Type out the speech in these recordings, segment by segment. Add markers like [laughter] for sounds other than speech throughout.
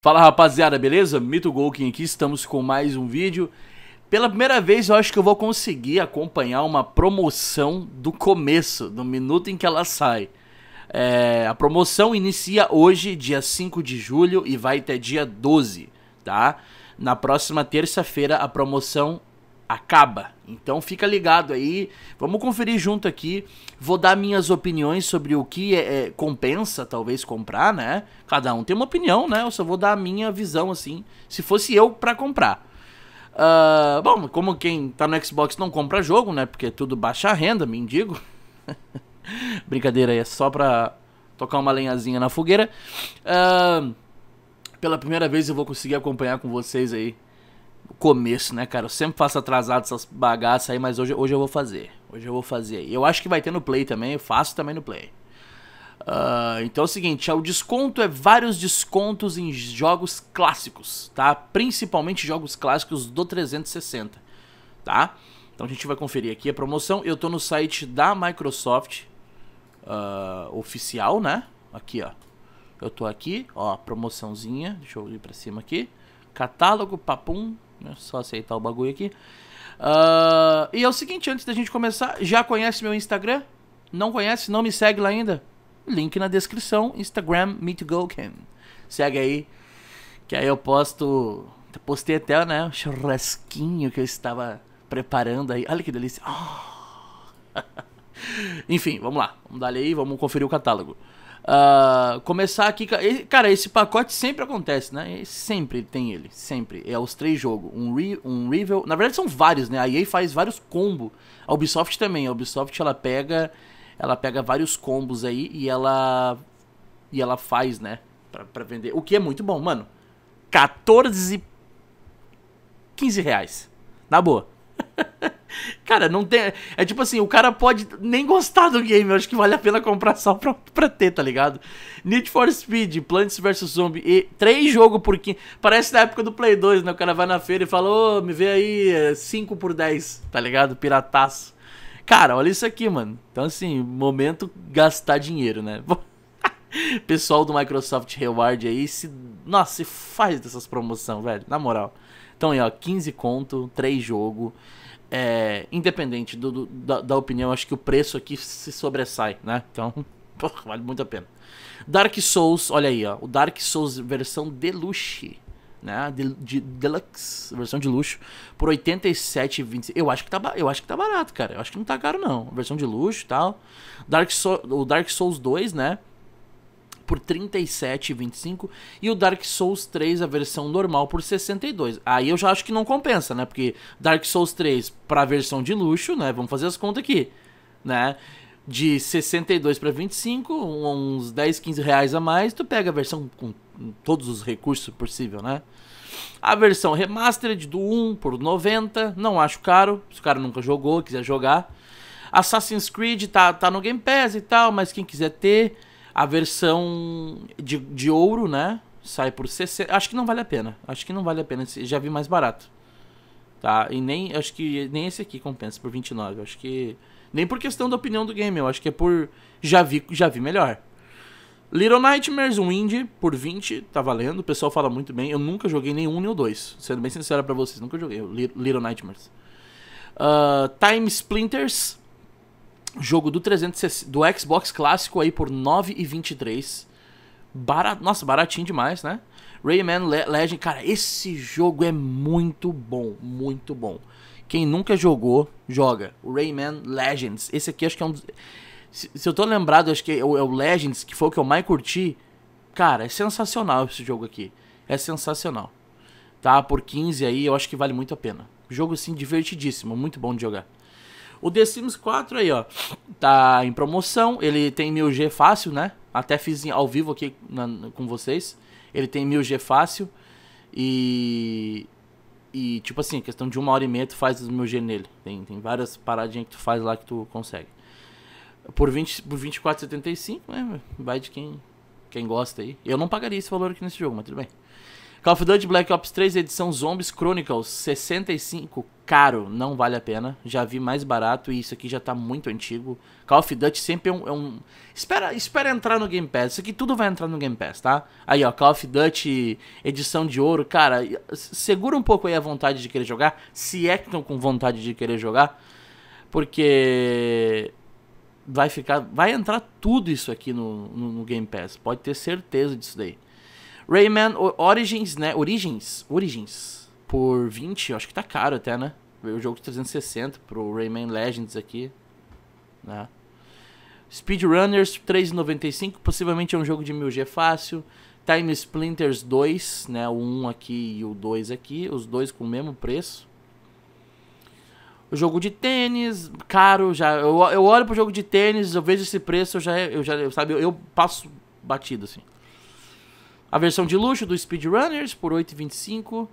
Fala rapaziada, beleza? Mito Golkin aqui, estamos com mais um vídeo. Pela primeira vez eu acho que eu vou conseguir acompanhar uma promoção do começo, do minuto em que ela sai. É, a promoção inicia hoje, dia 5 de julho, e vai até dia 12, tá? Na próxima terça-feira a promoção acaba. Então fica ligado aí, vamos conferir junto aqui. Vou dar minhas opiniões sobre o que é, é, compensa talvez comprar, né? Cada um tem uma opinião, né? Eu só vou dar a minha visão assim, se fosse eu para comprar. Uh, bom, como quem tá no Xbox não compra jogo, né? Porque é tudo baixa renda, mendigo. [laughs] Brincadeira, é só pra tocar uma lenhazinha na fogueira. Uh, pela primeira vez eu vou conseguir acompanhar com vocês aí começo, né, cara? Eu sempre faço atrasado essas bagaças aí, mas hoje, hoje eu vou fazer. Hoje eu vou fazer. aí. eu acho que vai ter no Play também, eu faço também no Play. Uh, então é o seguinte, é, o desconto é vários descontos em jogos clássicos, tá? Principalmente jogos clássicos do 360, tá? Então a gente vai conferir aqui a promoção. Eu tô no site da Microsoft uh, oficial, né? Aqui, ó. Eu tô aqui, ó, promoçãozinha. Deixa eu ir pra cima aqui. Catálogo, papum, é só aceitar o bagulho aqui. Uh, e é o seguinte, antes da gente começar, já conhece meu Instagram? Não conhece? Não me segue lá ainda? Link na descrição, Instagram MeetGoCam. Segue aí, que aí eu posto... Postei até, né, o churrasquinho que eu estava preparando aí. Olha que delícia. Oh. [laughs] Enfim, vamos lá. Vamos dar aí, vamos conferir o catálogo. Uh, começar aqui. Cara, esse pacote sempre acontece, né? Sempre tem ele. Sempre. É os três jogos. Um, Re um Revel. Na verdade, são vários, né? A EA faz vários combos. A Ubisoft também. A Ubisoft ela pega. Ela pega vários combos aí e ela. E ela faz, né? Pra, pra vender. O que é muito bom, mano. 14. 15 reais. Na boa. [laughs] cara, não tem. É tipo assim, o cara pode nem gostar do game, eu acho que vale a pena comprar só pra, pra ter, tá ligado? Need for Speed, Plants vs Zombie, e três jogos por 15. Parece na época do Play 2, né? O cara vai na feira e fala, ô, oh, me vê aí 5 é, por 10, tá ligado? Pirataço. Cara, olha isso aqui, mano. Então, assim, momento gastar dinheiro, né? [laughs] Pessoal do Microsoft Reward aí, se. Nossa, se faz dessas promoções, velho. Na moral. Então aí, ó, 15 conto, 3 jogo é, independente do, do, da, da, opinião, acho que o preço aqui se sobressai, né? Então, [laughs] porra, vale muito a pena. Dark Souls, olha aí, ó, o Dark Souls versão deluxe, né? De, de, deluxe, versão de luxo, por 87,25. Eu acho que tá eu acho que tá barato, cara. Eu acho que não tá caro não, versão de luxo, tal. Dark so o Dark Souls 2, né? por 37,25 e o Dark Souls 3, a versão normal, por 62. Aí eu já acho que não compensa, né? Porque Dark Souls 3 para a versão de luxo, né? Vamos fazer as contas aqui, né? De 62 para 25, uns 10, 15 reais a mais, tu pega a versão com todos os recursos possível, né? A versão remastered do 1 por 90, não acho caro, se o cara nunca jogou, quiser jogar. Assassin's Creed tá, tá no Game Pass e tal, mas quem quiser ter, a versão de, de ouro, né? Sai por 60. Acho que não vale a pena. Acho que não vale a pena. Já vi mais barato. Tá? E nem. Acho que nem esse aqui compensa por 29. Acho que. Nem por questão da opinião do game, eu acho que é por. Já vi, já vi melhor. Little Nightmares, um por 20, tá valendo. O pessoal fala muito bem. Eu nunca joguei nem um nem o dois. Sendo bem sincero pra vocês, nunca joguei Little Nightmares. Uh, Time Splinters, Jogo do 360, do Xbox clássico aí por 9,23. barat nossa, baratinho demais, né? Rayman Le Legend, cara, esse jogo é muito bom, muito bom. Quem nunca jogou, joga. Rayman Legends. Esse aqui acho que é um dos... se, se, eu tô lembrado, acho que é o, é o Legends, que foi o que eu mais curti. Cara, é sensacional esse jogo aqui. É sensacional. Tá? Por 15 aí, eu acho que vale muito a pena. Jogo, assim, divertidíssimo. Muito bom de jogar. O The Sims 4 aí, ó, tá em promoção. Ele tem 1000G fácil, né? Até fiz ao vivo aqui na, com vocês. Ele tem 1000G fácil. E. E, tipo assim, questão de uma hora e meia tu faz os 1000G nele. Tem, tem várias paradinhas que tu faz lá que tu consegue. Por, 20, por 24,75, né? Vai de quem, quem gosta aí. Eu não pagaria esse valor aqui nesse jogo, mas tudo bem. Call of Duty Black Ops 3 edição Zombies Chronicles 65, caro, não vale a pena. Já vi mais barato e isso aqui já tá muito antigo. Call of Duty sempre é um, é um... espera, espera entrar no Game Pass. Isso aqui tudo vai entrar no Game Pass, tá? Aí, ó, Call of Duty edição de ouro, cara, segura um pouco aí a vontade de querer jogar, se é que estão com vontade de querer jogar, porque vai ficar, vai entrar tudo isso aqui no, no, no Game Pass. Pode ter certeza disso daí. Rayman Origins, né? Origins? Origins. Por 20, acho que tá caro até, né? O jogo de 360 pro Rayman Legends aqui. Né? Speedrunners 3,95. Possivelmente é um jogo de 1000G fácil. Time Splinters 2, né? O 1 aqui e o 2 aqui. Os dois com o mesmo preço. O jogo de tênis, caro, já. Eu, eu olho pro jogo de tênis, eu vejo esse preço, eu já, eu já sabe, eu, eu passo batido, assim. A versão de luxo do Speedrunners por 8,25. Uh,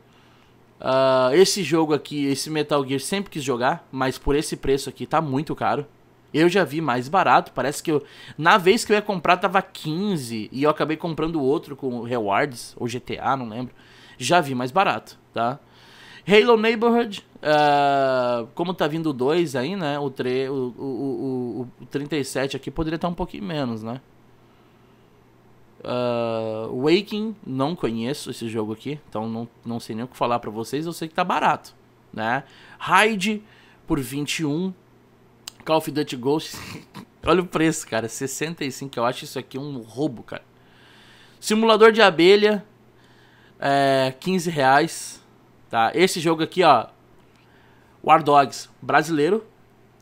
ah, esse jogo aqui, esse Metal Gear, sempre quis jogar, mas por esse preço aqui tá muito caro. Eu já vi mais barato, parece que eu. Na vez que eu ia comprar tava 15 e eu acabei comprando outro com Rewards, ou GTA, não lembro. Já vi mais barato, tá? Halo Neighborhood, uh, como tá vindo o 2 aí, né? O, tre... o, o, o, o 37 aqui poderia estar tá um pouquinho menos, né? Uh, Waking, não conheço esse jogo aqui, então não, não sei nem o que falar para vocês, eu sei que tá barato, né? Raid por 21, Call of Duty Ghost, [laughs] olha o preço, cara, 65, eu acho isso aqui um roubo, cara. Simulador de abelha, é, 15 reais, tá? Esse jogo aqui, ó, War Dogs, brasileiro,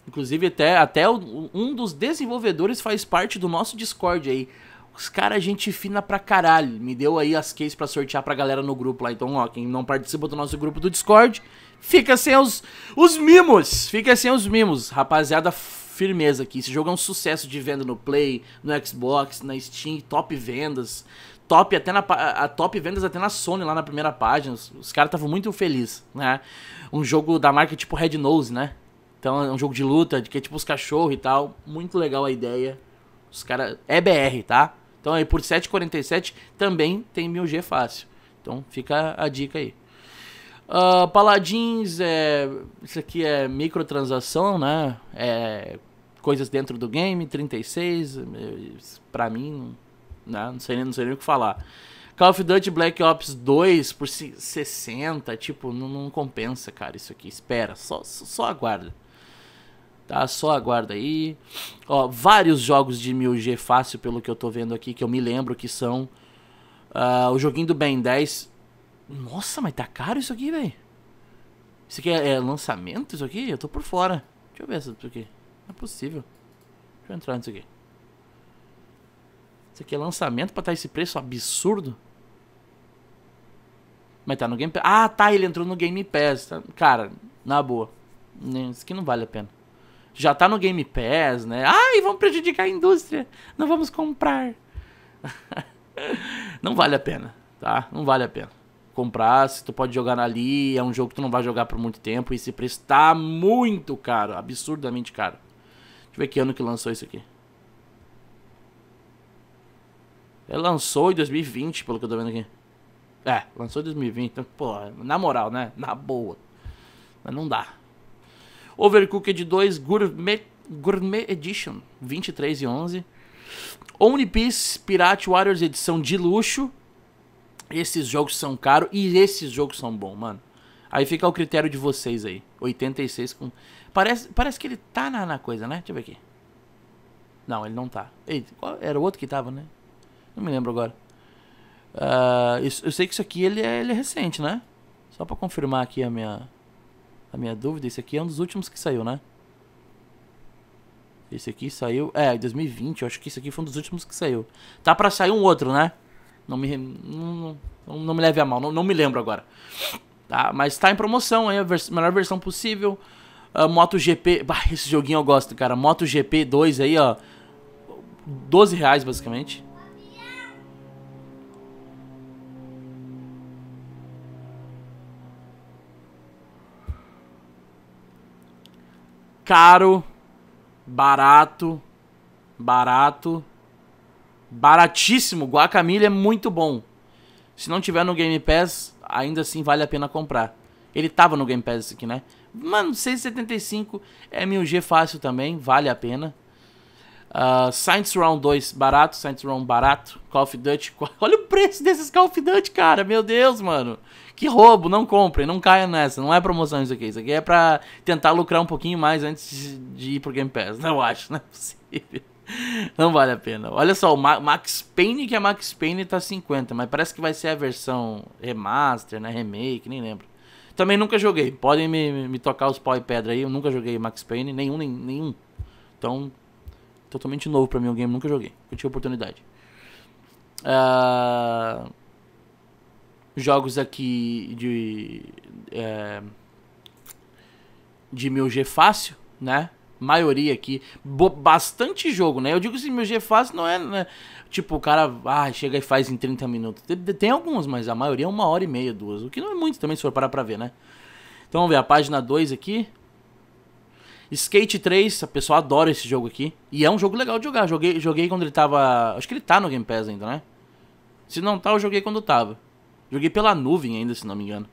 inclusive até, até um dos desenvolvedores faz parte do nosso Discord aí, os caras, é gente fina pra caralho. Me deu aí as keys pra sortear pra galera no grupo lá. Então, ó, quem não participa do nosso grupo do Discord, fica sem os, os mimos. Fica sem os mimos. Rapaziada, firmeza aqui. Esse jogo é um sucesso de venda no Play, no Xbox, na Steam, top vendas. Top até na a top vendas até na Sony lá na primeira página. Os, os caras estavam muito felizes, né? Um jogo da marca tipo Red Nose, né? Então é um jogo de luta, que é tipo os cachorros e tal. Muito legal a ideia. Os caras. É BR, tá? Então aí por 7,47 também tem 1000G fácil. Então fica a dica aí. Uh, paladins, é, isso aqui é microtransação, né? É, coisas dentro do game, 36, pra mim, né? não, sei, não sei nem o que falar. Call of Duty Black Ops 2 por 60, tipo, não, não compensa, cara, isso aqui. Espera, só, só aguarda. Tá, só aguarda aí. Ó, vários jogos de 1000G fácil, pelo que eu tô vendo aqui, que eu me lembro que são. Uh, o joguinho do Ben 10. Nossa, mas tá caro isso aqui, velho. Isso aqui é, é, lançamento, isso aqui? Eu tô por fora. Deixa eu ver isso aqui. Não é possível. Deixa eu entrar nisso aqui. Isso aqui é lançamento pra estar tá esse preço absurdo? Mas tá no Game Pass. Ah, tá, ele entrou no Game Pass. Tá, cara, na boa. Isso aqui não vale a pena já tá no Game Pass, né? Ai, vamos prejudicar a indústria, não vamos comprar. [laughs] não vale a pena, tá? Não vale a pena. Comprar, se tu pode jogar ali, é um jogo que tu não vai jogar por muito tempo e se prestar tá muito caro, absurdamente caro. Deixa eu ver que ano que lançou isso aqui. Ele é, lançou em 2020, pelo que eu tô vendo aqui. É, lançou em 2020, então, pô, na moral, né? Na boa. Mas não dá. Overcooked é 2 Gourmet, Gourmet Edition 23 e 11. One Piece Pirate Warriors edição de luxo. Esses jogos são caros e esses jogos são bons, mano. Aí fica o critério de vocês aí. 86 com. Parece, parece que ele tá na, na coisa, né? Deixa eu ver aqui. Não, ele não tá. Ele, era o outro que tava, né? Não me lembro agora. Uh, isso, eu sei que isso aqui ele é, ele é recente, né? Só pra confirmar aqui a minha a minha dúvida, esse aqui é um dos últimos que saiu, né? Esse aqui saiu... É, 2020, eu acho que esse aqui foi um dos últimos que saiu. Tá pra sair um outro, né? Não me, não, não, não me leve a mal, não, não me lembro agora. Tá? Mas tá em promoção, aí a vers melhor versão possível. Uh, MotoGP... Bah, esse joguinho eu gosto, cara. MotoGP 2 aí, ó. 12 reais, basicamente. caro, barato, barato, baratíssimo. Guacamole é muito bom. Se não tiver no Game Pass, ainda assim vale a pena comprar. Ele tava no Game Pass aqui, né? Mano, 6,75 é 1000G fácil também, vale a pena. Uh, ah, Science Round 2 barato, Science Round barato, Call of Duty. [laughs] Olha o preço desses Call of Duty, cara, meu Deus, mano. Que roubo, não comprem, não caia nessa. Não é promoção isso aqui. Isso aqui é pra tentar lucrar um pouquinho mais antes de ir pro Game Pass. Não acho, não é possível. Não vale a pena. Olha só, o Max Payne, que a é Max Payne tá 50, mas parece que vai ser a versão remaster, né? Remake, nem lembro. Também nunca joguei. Podem me, me tocar os pau e pedra aí. Eu nunca joguei Max Payne, nenhum, nem, nenhum. Então, totalmente novo pra mim o game, nunca joguei. Eu tive oportunidade. Uh jogos aqui de. É, de meu G fácil, né? Maioria aqui. Bo bastante jogo, né? Eu digo assim, meu G fácil não é. Né? Tipo, o cara ah, chega e faz em 30 minutos. Tem, tem alguns, mas a maioria é uma hora e meia, duas. O que não é muito também, se for parar pra ver, né? Então vamos ver, a página 2 aqui. Skate 3, a pessoa adora esse jogo aqui. E é um jogo legal de jogar. Joguei, joguei quando ele tava. Acho que ele tá no Game Pass ainda, né? Se não tá, eu joguei quando tava. Joguei pela nuvem ainda, se não me engano.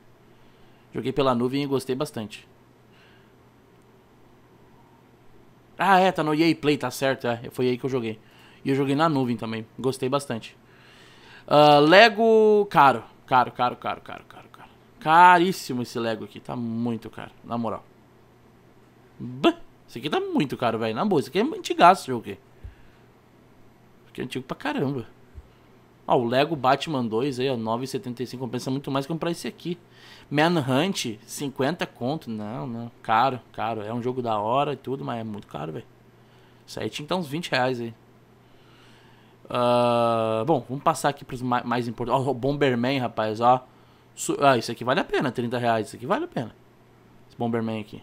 Joguei pela nuvem e gostei bastante. Ah, é, tá no EA Play, tá certo. É, foi aí que eu joguei. E eu joguei na nuvem também. Gostei bastante. Uh, Lego caro. Caro, caro, caro, caro, caro, caro. Caríssimo esse Lego aqui. Tá muito caro, na moral. Bah, isso aqui tá muito caro, velho. Na boa, esse aqui é antigaço esse jogo aqui. Isso aqui é antigo pra caramba. Ah, o Lego Batman 2 aí, ó, 9,75 compensa muito mais comprar esse aqui. Manhunt, 50 conto. Não, não. Caro, caro. É um jogo da hora e tudo, mas é muito caro, velho. Isso aí tinha que uns 20 reais aí. Uh, bom, vamos passar aqui pros mais, mais importantes. Ó, o Bomberman, rapaz, ó. Ah, isso aqui vale a pena, 30 reais. Isso aqui vale a pena. Esse Bomberman aqui.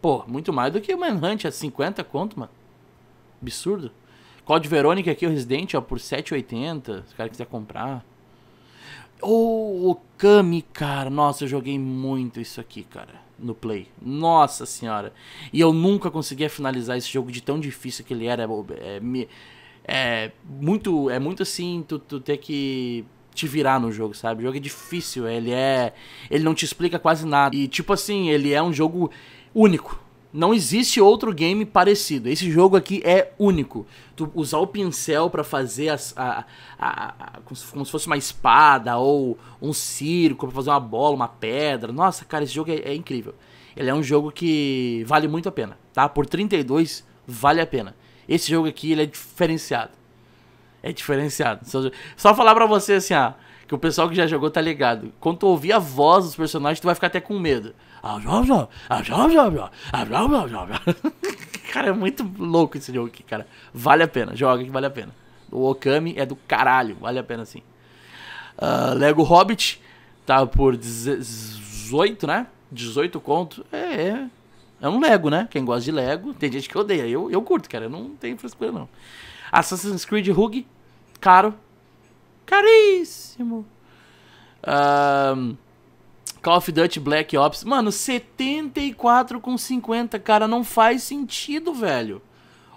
Pô, muito mais do que o Manhunt, é 50 conto, mano. Absurdo. Code Verônica aqui, o Resident, ó, por 7,80. Se o cara quiser comprar. Ô, oh, Kami, cara. Nossa, eu joguei muito isso aqui, cara. No Play. Nossa senhora. E eu nunca conseguia finalizar esse jogo de tão difícil que ele era. É, é, é muito, é muito assim, tu, tu ter que te virar no jogo, sabe? O jogo é difícil, ele é. Ele não te explica quase nada. E, tipo assim, ele é um jogo único. Não existe outro game parecido. Esse jogo aqui é único. Tu usar o pincel para fazer as, a, a, a, como, se, fosse uma espada ou um circo para fazer uma bola, uma pedra. Nossa, cara, esse jogo é, é, incrível. Ele é um jogo que vale muito a pena, tá? Por 32 vale a pena. Esse jogo aqui ele é diferenciado. É diferenciado. Só, só falar para você assim, ah, que o pessoal que já jogou tá ligado. Quando tu ouvir a voz dos personagens, tu vai ficar até com medo. [laughs] Cara, é muito louco esse jogo aqui, cara. Vale a pena, joga que vale a pena. O Okami é do caralho, vale a pena sim. Uh, ah, Lego Hobbit tá por 18, né? 18 conto. É, é. É um Lego, né? Quem gosta de Lego, tem gente que odeia. Eu, eu curto, cara. Eu não tenho frescura, não. Assassin's Creed Rogue, caro. Caríssimo. Um, ah, Call of Duty Black Ops. Mano, 74 com 50, cara, não faz sentido, velho.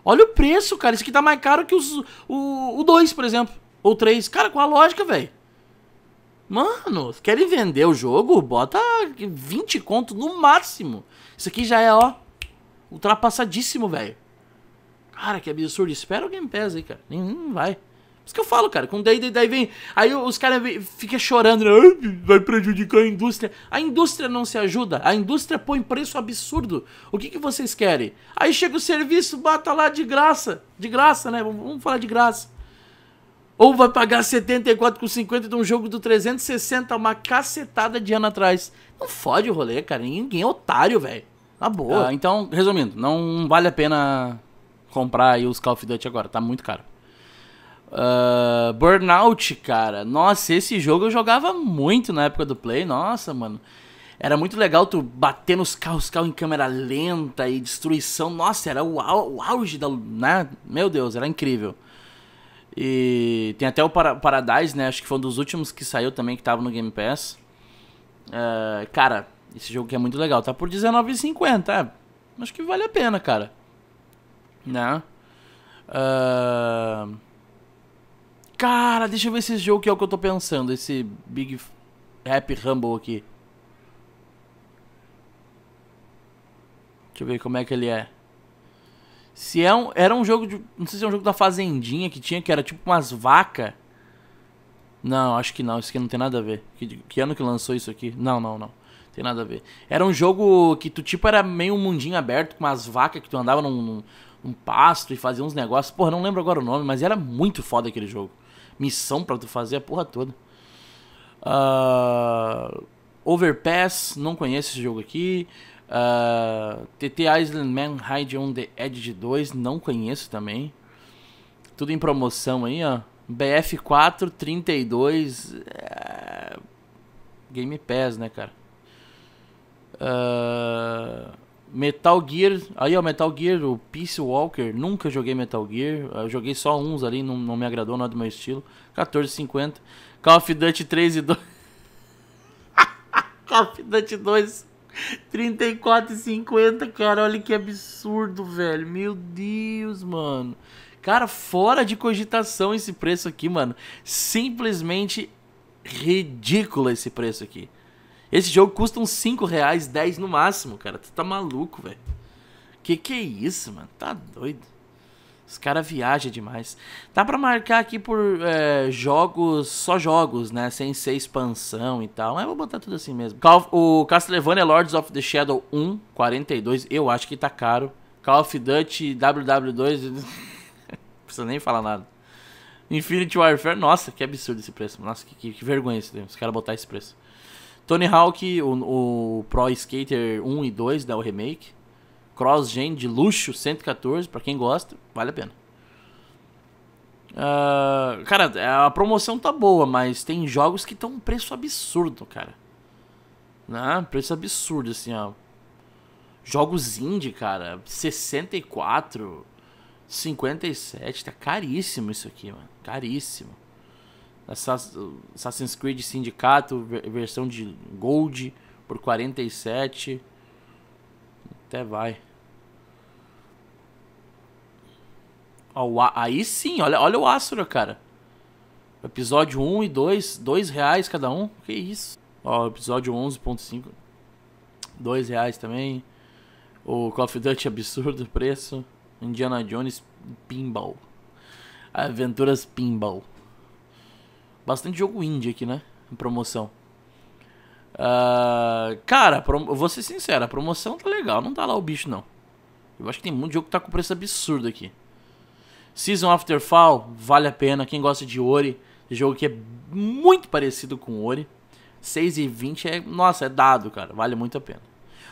Olha o preço, cara. Isso aqui tá mais caro que os, o 2, por exemplo. Ou 3. Cara, qual a lógica, velho? Mano, querem vender o jogo? Bota 20 conto no máximo. Isso aqui já é, ó, ultrapassadíssimo, velho. Cara, que absurdo. Espera o Game Pass aí, cara. Nenhum vai isso que eu falo, cara. Com daí, daí, vem. Aí os caras ficam chorando, né? vai prejudicar a indústria. A indústria não se ajuda. A indústria põe preço absurdo. O que, que vocês querem? Aí chega o serviço, bata lá de graça. De graça, né? Vamos falar de graça. Ou vai pagar 74,50 de um jogo do 360 uma cacetada de ano atrás. Não fode o rolê, cara. Ninguém é otário, velho. Na boa. Ah, então, resumindo, não vale a pena comprar aí os Call of Duty agora. Tá muito caro. Uh, Burnout, cara. Nossa, esse jogo eu jogava muito na época do Play. Nossa, mano. Era muito legal tu bater nos carros, carro em câmera lenta e destruição. Nossa, era o, au o auge da. Né? Meu Deus, era incrível. E tem até o Para Paradise, né? Acho que foi um dos últimos que saiu também, que tava no Game Pass. Uh, cara, esse jogo aqui é muito legal. Tá por R$19,50. É, acho que vale a pena, cara. Né? Uh... Cara, deixa eu ver esse jogo que é o que eu tô pensando. Esse Big Rap Rumble aqui. Deixa eu ver como é que ele é. Se é um, era um jogo de. Não sei se é um jogo da Fazendinha que tinha, que era tipo umas vacas. Não, acho que não. Isso aqui não tem nada a ver. Que, que, ano que lançou isso aqui? Não, não, não. Tem nada a ver. Era um jogo que tu, tipo, era meio um mundinho aberto com umas vacas que tu andava num, num, num pasto e fazia uns negócios. Porra, não lembro agora o nome, mas era muito foda aquele jogo missão para tu fazer a porra toda. Uh, Overpass, não conheço esse jogo aqui. Uh, ah, TT Island Man Hide on the Edge 2, não conheço também. Tudo em promoção aí, ó. BF4 32 é... Game Pass, né, cara? Uh... Metal Gear, aí ó, Metal Gear, o Peace Walker, nunca joguei Metal Gear, eu joguei só uns ali, não, não me agradou, nada é do meu estilo. 14,50. Call of Duty 3 e 2. [laughs] Call of Duty 2, 34,50, cara, olha que absurdo, velho. Meu Deus, mano. Cara, fora de cogitação esse preço aqui, mano. Simplesmente ridículo esse preço aqui. Esse jogo custa uns 5 reais, 10 no máximo, cara. Tu tá maluco, velho. Que que é isso, mano? Tá doido. Os caras viajam demais. Dá pra marcar aqui por é, jogos, só jogos, né? Sem ser expansão e tal. Mas eu vou botar tudo assim mesmo. o Castlevania Lords of the Shadow 1, 42. Eu acho que tá caro. Call of Duty WW2. [laughs] não precisa nem falar nada. Infinity Warfare, nossa, que absurdo esse preço. Nossa, que, que, que vergonha isso. Os caras botar esse preço. Tony Hawk, o, o Pro Skater 1 e 2, da o remake. Cross-gen de luxo, 114, para quem gosta, vale a pena. Uh, cara, a promoção tá boa, mas tem jogos que estão um preço absurdo, cara. Né? Preço absurdo, assim, ó. Jogos indie, cara, 64, 57, tá caríssimo isso aqui, mano. Caríssimo. Assassin's Creed Sindicato, versão de Gold por 47. Até vai. aí sim, olha, olha o Astro, cara. Episódio 1 e 2, 2 reais cada um. Que isso? Ó, episódio 11.5, 2 reais também. O Call of Duty é absurdo preço. Indiana Jones Pinball. Aventuras Pinball. Bastante jogo indie aqui, né? Em promoção. Uh, cara, prom vou ser sincero, a promoção tá legal, não tá lá o bicho, não. Eu acho que tem muito jogo que tá com preço absurdo aqui. Season After Fall, vale a pena. Quem gosta de Ori, jogo que é muito parecido com Ori. 6,20 é, nossa, é dado, cara, vale muito a pena.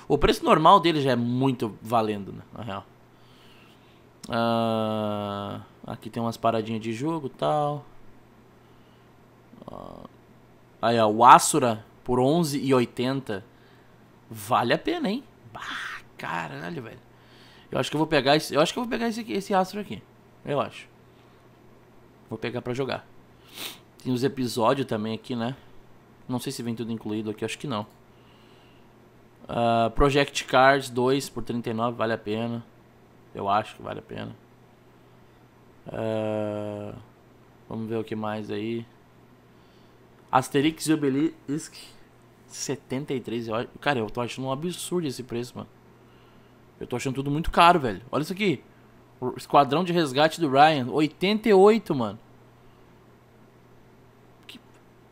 O preço normal dele já é muito valendo, né, na real. Uh, aqui tem umas paradinhas de jogo tal. Aí, ó, o Asura por 11,80. Vale a pena, hein? Bah, caralho, velho. Eu acho que eu vou pegar esse, eu acho que eu vou pegar esse aqui, esse Asura aqui. Eu acho. Vou pegar para jogar. Tem os episódios também aqui, né? Não sei se vem tudo incluído aqui, acho que não. Uh, Project Cars 2 por 39, vale a pena. Eu acho que vale a pena. Uh, vamos ver o que mais aí. Asterix e Obelisk 73. Eu, cara, eu tô achando um absurdo esse preço, mano. Eu tô achando tudo muito caro, velho. Olha isso aqui. O Esquadrão de Resgate do Ryan, 88, mano. Que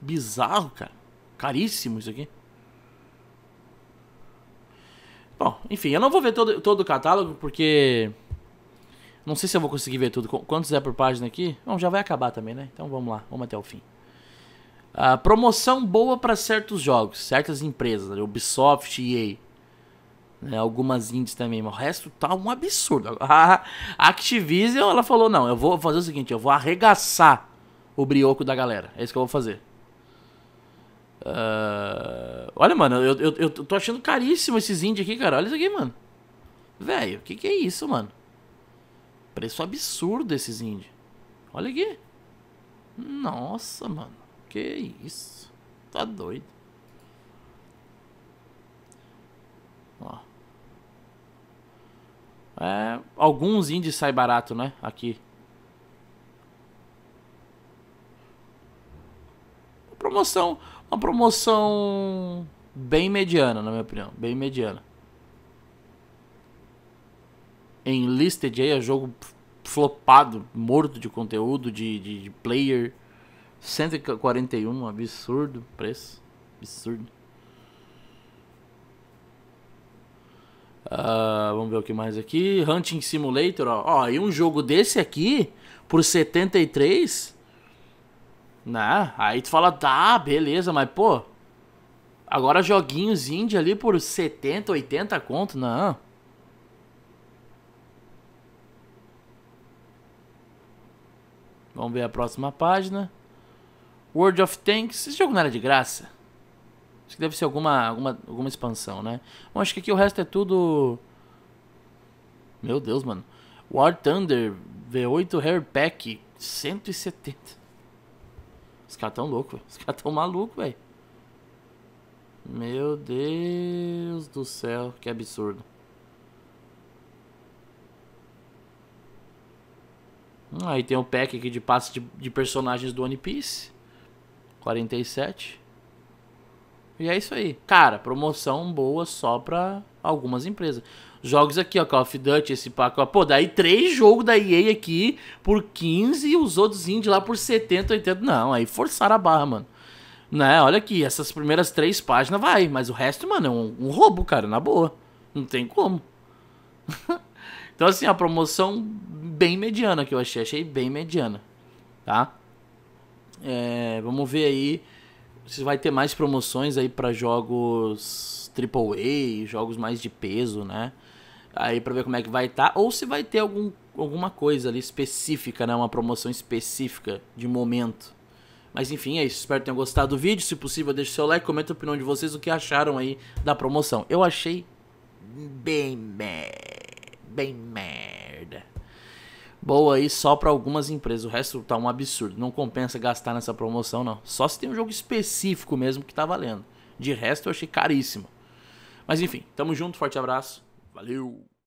bizarro, cara. Caríssimo isso aqui. Bom, enfim, eu não vou ver todo, todo o catálogo, porque... Não sei se eu vou conseguir ver tudo. Quantos é por página aqui? Bom, já vai acabar também, né? Então vamos lá, vamos até o fim a promoção boa para certos jogos, certas empresas, né? Ubisoft, EA. Né, algumas indies também, mas o resto tá um absurdo. A [laughs] Activision, ela falou, não, eu vou fazer o seguinte, eu vou arregaçar o brioco da galera. É isso que eu vou fazer. Uh, olha, mano, eu, eu, eu, tô achando caríssimo esses indies aqui, cara. Olha isso aqui, mano. Velho, o que, que é isso, mano? Preço absurdo esses indies. Olha aqui. Nossa, mano. Que isso? Tá doido. Ó. É, alguns indies sai barato, né? Aqui. Uma promoção, uma promoção bem mediana, na minha opinião, bem mediana. Enlisted aí é jogo flopado, morto de conteúdo, de, de, de player. 141, absurdo preço. Absurdo. Uh, vamos ver o que mais aqui. Hunting Simulator, ó. ó. E um jogo desse aqui, por 73. Né? Aí tu fala, tá, beleza, mas pô. Agora joguinhos indie ali por 70, 80 conto, não. Vamos ver a próxima página. World of Tanks. Esse jogo não era de graça. Acho que deve ser alguma, alguma, alguma expansão, né? Bom, acho que aqui o resto é tudo... Meu Deus, mano. War Thunder V8 Hair Pack 170. Os caras tão loucos, Os caras tão malucos, velho. Meu Deus do céu, que absurdo. Hum, aí tem um pack aqui de passe de, de personagens do One Piece. 47. E é isso aí. Cara, promoção boa só pra algumas empresas. Jogos aqui, ó, Call of Duty, esse pacote. Pô, daí três jogos da EA aqui por 15 e os outros indie lá por 70, 80. Não, aí forçaram a barra, mano. Né, olha aqui, essas primeiras três páginas vai, mas o resto, mano, é um, um roubo, cara, na boa. Não tem como. [laughs] então, assim, a promoção bem mediana que eu achei. Achei bem mediana, tá? É, vamos ver aí se vai ter mais promoções aí para jogos AAA, jogos mais de peso, né? Aí para ver como é que vai estar, tá, ou se vai ter algum, alguma coisa ali específica, né? Uma promoção específica de momento. Mas enfim, é isso. Espero que tenham gostado do vídeo. Se possível, deixe seu like, comenta a opinião de vocês, o que acharam aí da promoção. Eu achei bem merda. Bem merda boa aí só para algumas empresas. O resto tá um absurdo. Não compensa gastar nessa promoção, não. Só se tem um jogo específico mesmo que tá valendo. De resto, eu achei caríssimo. Mas enfim, tamo junto, forte abraço. Valeu!